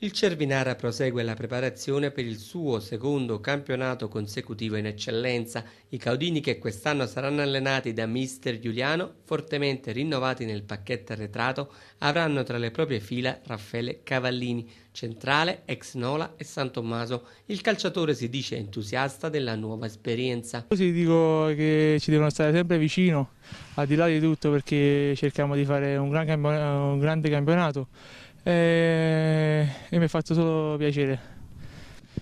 Il Cervinara prosegue la preparazione per il suo secondo campionato consecutivo in eccellenza. I caudini che quest'anno saranno allenati da mister Giuliano, fortemente rinnovati nel pacchetto arretrato, avranno tra le proprie fila Raffaele Cavallini, centrale, ex Nola e San Tommaso. Il calciatore si dice entusiasta della nuova esperienza. Così dico che ci devono stare sempre vicino, al di là di tutto, perché cerchiamo di fare un, gran campionato, un grande campionato. E eh, e mi ha fatto solo piacere.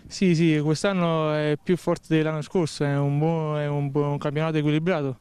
Sì, sì, quest'anno è più forte dell'anno scorso, è un, buon, è un buon campionato equilibrato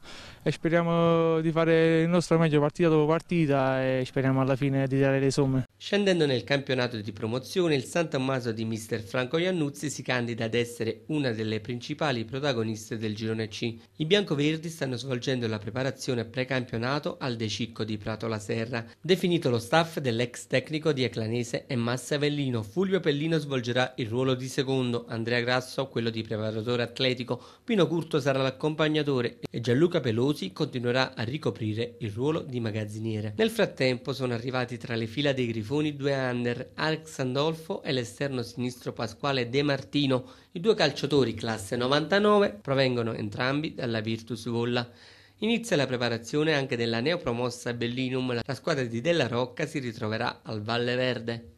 e speriamo di fare il nostro meglio partita dopo partita e speriamo alla fine di dare le somme. Scendendo nel campionato di promozione, il San Tommaso di mister Franco Iannuzzi si candida ad essere una delle principali protagoniste del girone C. I biancoverdi stanno svolgendo la preparazione precampionato al Decicco di Prato la Serra. Definito lo staff dell'ex tecnico di Eclanese e Avellino, Fulvio Pellino svolgerà il ruolo di secondo, Andrea Grasso quello di preparatore atletico, Pino Curto sarà l'accompagnatore e Gianluca Peloso così continuerà a ricoprire il ruolo di magazziniere. Nel frattempo sono arrivati tra le fila dei grifoni due under, Alex Sandolfo e l'esterno sinistro Pasquale De Martino. I due calciatori classe 99 provengono entrambi dalla Virtus Volla. Inizia la preparazione anche della neopromossa Bellinum, la squadra di Della Rocca si ritroverà al Valle Verde.